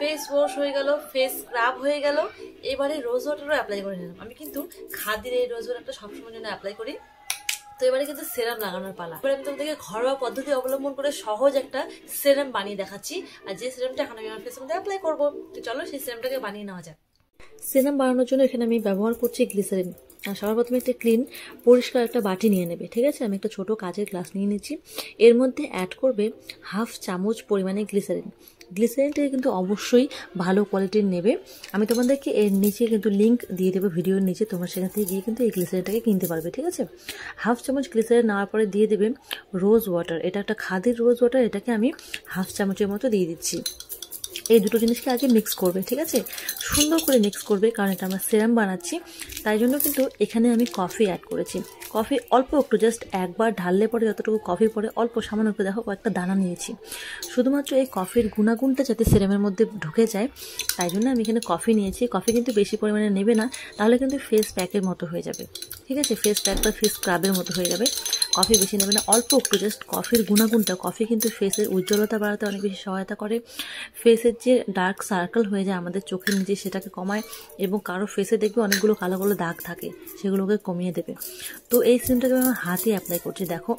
face wash হয়ে গেল face scrub হয়ে গেল এবারে রোজ ওয়াটারও অ্যাপ্লাই করে নিলাম আমি কিন্তু খাদির এই রোজ ওয়াটারটা সবসময় জন্য অ্যাপ্লাই করি তো এবারে কিন্তু সেরাম লাগানোর পালা এবার আমি তোমাদেরকে ঘরোয়া পদ্ধতি অবলম্বন করে সহজ একটা সেরাম বানিয়ে দেখাচ্ছি আর যে সেরামটা এখন আমি আমার ফেসের মধ্যে অ্যাপ্লাই করবো তো চলো সেই সেরামটাকে বানিয়ে নেওয়া যাক সেরাম বানানোর জন্য এখানে আমি ব্যবহার করছি গ্লিসারিন আর সবার প্রথমে একটা ক্লিন পরিষ্কার একটা বাটি নিয়ে নেবে ঠিক আছে আমি একটা ছোট কাজের গ্লাস নিয়ে নিচ্ছি এর মধ্যে অ্যাড করবে হাফ চামচ পরিমাণে গ্লিসারিন গ্লিসারিনটা কিন্তু অবশ্যই ভালো কোয়ালিটির নেবে আমি তোমাদেরকে এর নিচে কিন্তু লিঙ্ক দিয়ে দেবো ভিডিওর নিচে তোমার সেখান থেকে গিয়ে কিন্তু এই গ্লিসারিনটাকে কিনতে পারবে ঠিক আছে হাফ চামচ গ্লিসারিন নেওয়ার পরে দিয়ে দেবে রোজ ওয়াটার এটা একটা খাদের রোজ ওয়াটার এটাকে আমি হাফ চামচের মতো দিয়ে দিচ্ছি এই দুটো জিনিসকে আগে মিক্স করবে ঠিক আছে সুন্দর করে মিক্স করবে কারণ এটা আমরা সিরাম বানাচ্ছি তাই জন্য কিন্তু এখানে আমি কফি অ্যাড করেছি কফি অল্প একটু জাস্ট একবার ঢাললে পরে যতটুকু কফি পরে অল্প সামান্য একটু দেখো কয়েকটা দানা নিয়েছি শুধুমাত্র এই কফির গুণাগুণটা যাতে সিরামের মধ্যে ঢুকে যায় তাই জন্য আমি এখানে কফি নিয়েছি কফি কিন্তু বেশি পরিমাণে নেবে না তাহলে কিন্তু ফেস প্যাকের মতো হয়ে যাবে ঠিক আছে ফেস প্যাক বা ফেস স্ক্রাবের মতো হয়ে যাবে কফি বেশি নেবে না অল্প একটু জাস্ট কফির গুণাগুণটা কফি কিন্তু ফেসের উজ্জ্বলতা বাড়াতে অনেক বেশি সহায়তা করে ফেসের যে ডার্ক সার্কেল হয়ে যায় আমাদের চোখের নিচে সেটাকে কমায় এবং কারো ফেসে দেখবে অনেকগুলো কালো কালো দাগ থাকে সেগুলোকে কমিয়ে দেবে তো এই সিমটাকে আমি হাতে অ্যাপ্লাই করছি দেখো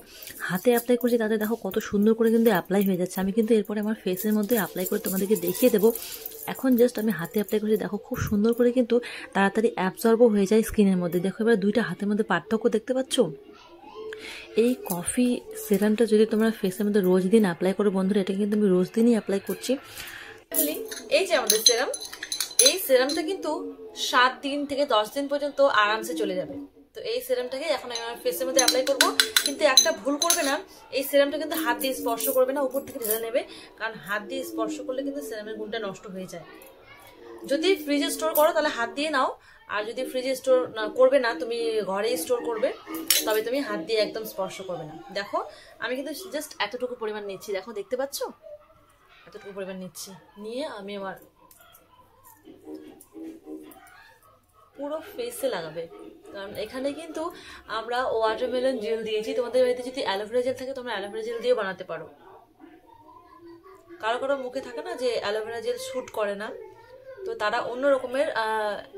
হাতে অ্যাপ্লাই করছি তাতে দেখো কত সুন্দর করে কিন্তু অ্যাপ্লাই হয়ে যাচ্ছে আমি কিন্তু এরপরে আমার ফেসের মধ্যে অ্যাপ্লাই করে তোমাদেরকে দেখিয়ে দেবো এখন জাস্ট আমি হাতে অ্যাপ্লাই করছি দেখো খুব সুন্দর করে কিন্তু তাড়াতাড়ি অ্যাবজর্বও হয়ে যায় স্কিনের মধ্যে দেখো এবার দুইটা হাতের মধ্যে পার্থক্য দেখতে পাচ্ছ এই কফি সিরামটা যদি তোমরা ফেসের মধ্যে রোজ দিন অ্যাপ্লাই করো বন্ধুরা এটা কিন্তু আমি রোজ দিনই অ্যাপ্লাই করছি এই যে আমাদের সিরাম এই সিরামটা কিন্তু সাত দিন থেকে দশ দিন পর্যন্ত আরামসে চলে যাবে তো এই সিরামটাকে এখন আমি আমার ফেসের মধ্যে অ্যাপ্লাই করবো কিন্তু একটা ভুল করবে না এই সিরামটা কিন্তু হাত দিয়ে স্পর্শ করবে না উপর থেকে ঢেলে নেবে কারণ হাত দিয়ে স্পর্শ করলে কিন্তু সিরামের গুণটা নষ্ট হয়ে যায় যদি ফ্রিজে স্টোর করো তাহলে হাত দিয়ে নাও আর যদি ফ্রিজে স্টোর করবে না তুমি ঘরেই স্টোর করবে তবে তুমি হাত দিয়ে একদম স্পর্শ করবে না দেখো আমি কিন্তু জাস্ট এতটুকু পরিমাণ নিচ্ছি দেখো দেখতে পাচ্ছ এতটুকু পরিমাণ নিচ্ছি নিয়ে আমি আমার পুরো ফেসে লাগাবে কারণ এখানে কিন্তু আমরা ওয়াটারমেলন জেল দিয়েছি তোমাদের বাড়িতে যদি অ্যালোভেরা জেল থাকে তোমরা অ্যালোভেরা জেল দিয়ে বানাতে পারো কারো কারো মুখে থাকে না যে অ্যালোভেরা জেল শ্যুট করে না তো তারা অন্য রকমের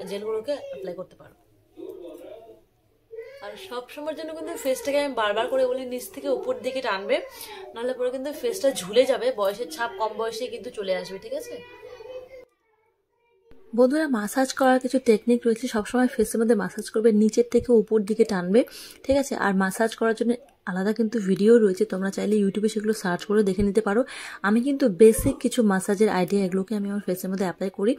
জেলগুলোকে অ্যাপ্লাই করতে পারো আর সব সময়ের জন্য কিন্তু ফেসটাকে আমি বারবার করে বলি নিচ থেকে উপর দিকে টানবে নাহলে পরে কিন্তু ফেসটা ঝুলে যাবে বয়সের ছাপ কম বয়সে কিন্তু চলে আসবে ঠিক আছে বন্ধুরা মাসাজ করার কিছু টেকনিক রয়েছে সবসময় ফেসের মধ্যে মাসাজ করবে নিচের থেকে উপর দিকে টানবে ঠিক আছে আর মাসাজ করার জন্য আলাদা কিন্তু ভিডিও রয়েছে তোমরা চাইলে ইউটিউবে সেগুলো সার্চ করে দেখে নিতে পারো আমি কিন্তু বেসিক কিছু মাসাজের আইডিয়া এগুলোকে আমি আমার ফেসের মধ্যে অ্যাপ্লাই করি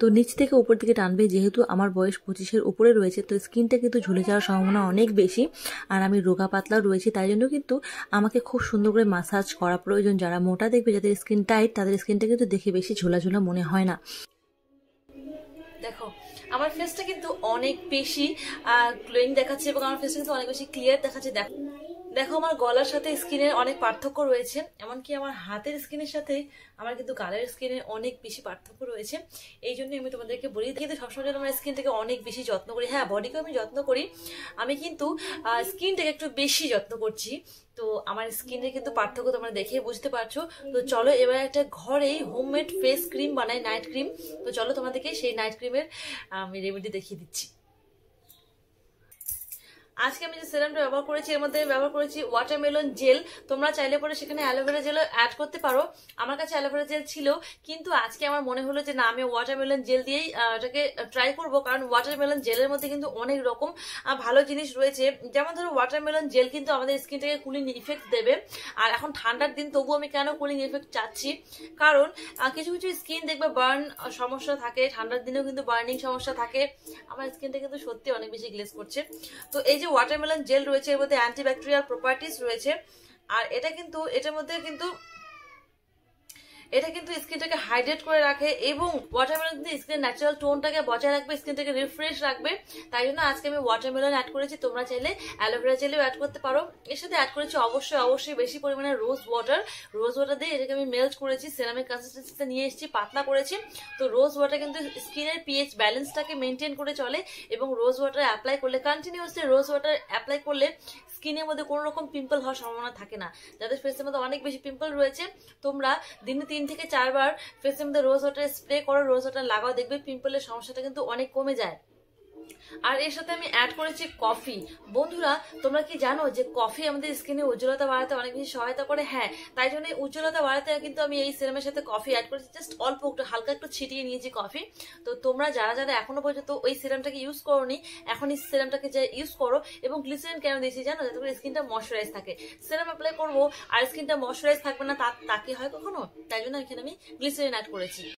তো নিচ থেকে উপর দিকে টানবে যেহেতু আমার বয়স পঁচিশের উপরে রয়েছে তো স্কিনটা কিন্তু ঝুলে যাওয়ার সম্ভাবনা অনেক বেশি আর আমি রোগা পাতলাও রয়েছি তাই জন্য কিন্তু আমাকে খুব সুন্দর করে মাসাজ করা প্রয়োজন যারা মোটা দেখবে যাদের স্কিন টাইট তাদের স্কিনটা কিন্তু দেখে বেশি ঝোলা ঝোলা মনে হয় না দেখো আমার ফেসটা কিন্তু অনেক বেশি গ্লোয়িং দেখাচ্ছে এবং আমার ফেসটা কিন্তু অনেক বেশি ক্লিয়ার দেখাচ্ছে দেখো দেখো আমার গলার সাথে স্কিনের অনেক পার্থক্য রয়েছে এমনকি আমার হাতের স্কিনের সাথে আমার কিন্তু গালের স্কিনের অনেক বেশি পার্থক্য রয়েছে এই জন্য আমি তোমাদেরকে বলি কিন্তু সবসময় যেন আমার স্কিনটাকে অনেক বেশি যত্ন করি হ্যাঁ বডিকে আমি যত্ন করি আমি কিন্তু স্কিনটাকে একটু বেশি যত্ন করছি তো আমার স্কিনের কিন্তু পার্থক্য তোমরা দেখে বুঝতে পারছো তো চলো এবার একটা ঘরেই হোমমেড ফেস ক্রিম বানাই নাইট ক্রিম তো চলো তোমাদেরকে সেই নাইট ক্রিমের আমি রেমেডি দেখিয়ে দিচ্ছি আজকে আমি যে সিরামটা ব্যবহার করেছি এর মধ্যে আমি ব্যবহার করেছি ওয়াটারমেলন জেল তোমরা চাইলে পরে সেখানে অ্যালোভেরা জেলও অ্যাড করতে পারো আমার কাছে অ্যালোভেরা জেল ছিল কিন্তু আজকে আমার মনে হলো যে না আমি ওয়াটারমেলন জেল দিয়েই এটাকে ট্রাই করবো কারণ ওয়াটারমেলন জেলের মধ্যে কিন্তু অনেক রকম ভালো জিনিস রয়েছে যেমন ধরো ওয়াটারমেলন জেল কিন্তু আমাদের স্কিনটাকে কুলিং ইফেক্ট দেবে আর এখন ঠান্ডার দিন তবুও আমি কেন কুলিং ইফেক্ট চাচ্ছি কারণ কিছু কিছু স্কিন দেখবে বার্ন সমস্যা থাকে ঠান্ডার দিনেও কিন্তু বার্নিং সমস্যা থাকে আমার স্কিনটা কিন্তু সত্যি অনেক বেশি গ্লেস করছে তো এই যে ওয়াটারমেলন জেল রয়েছে এর মধ্যে অ্যান্টিব্যাকটেরিয়াল প্রপার্টিস রয়েছে আর এটা কিন্তু এটার মধ্যে কিন্তু এটা কিন্তু স্কিনটাকে হাইড্রেট করে রাখে এবং ওয়াটারমেলন কিন্তু স্কিনের ন্যাচারাল টোনটাকে বজায় রাখবে স্কিনটাকে রিফ্রেশ রাখবে তাই জন্য আজকে আমি ওয়াটারমেলন অ্যাড করেছি তোমরা চাইলে অ্যালোভেরা জেলেও অ্যাড করতে পারো এর সাথে অ্যাড করেছি অবশ্যই অবশ্যই বেশি পরিমাণে রোজ ওয়াটার রোজ ওয়াটার দিয়ে এটাকে আমি মেল্ট করেছি সেরামিক কনসিস্টেন্সিতে নিয়ে এসেছি পাতলা করেছি তো রোজ ওয়াটার কিন্তু স্কিনের পিএইচ ব্যালেন্সটাকে মেনটেন করে চলে এবং রোজ ওয়াটার অ্যাপ্লাই করলে কন্টিনিউসলি রোজ ওয়াটার অ্যাপ্লাই করলে স্কিনের মধ্যে কোনো রকম পিম্পল হওয়ার সম্ভাবনা থাকে না যাদের ফেসের মধ্যে অনেক বেশি পিম্পল রয়েছে তোমরা দিনে তিন থেকে চারবার ফেসে দ্য রোজ ওয়াটার স্প্রে করো রোজ ওয়াটার লাগাও দেখবে পিম্পলের সমস্যাটা কিন্তু অনেক কমে যায় আর এর সাথে আমি অ্যাড করেছি কফি বন্ধুরা তোমরা কি জানো যে কফি আমাদের স্কিনে উজ্জ্বলতা বাড়াতে অনেক বেশি সহায়তা করে হ্যাঁ তাই জন্য এই উজ্জ্বলতা বাড়াতে কিন্তু আমি এই সিরামের সাথে কফি অ্যাড করেছি জাস্ট অল্প একটু হালকা একটু ছিটিয়ে নিয়েছি কফি তো তোমরা যারা যারা এখনো পর্যন্ত ওই সিরামটাকে ইউজ করোনি এখন এই সিরামটাকে যা ইউজ করো এবং গ্লিসারিন কেন দিয়েছি জানো যাতে করে স্কিনটা ময়শ্চারাইজ থাকে সিরাম অ্যাপ্লাই করবো আর স্কিনটা ময়শ্চারাইজ থাকবে না তা তাকে হয় কখনো তাই জন্য এখানে আমি গ্লিসারিন অ্যাড করেছি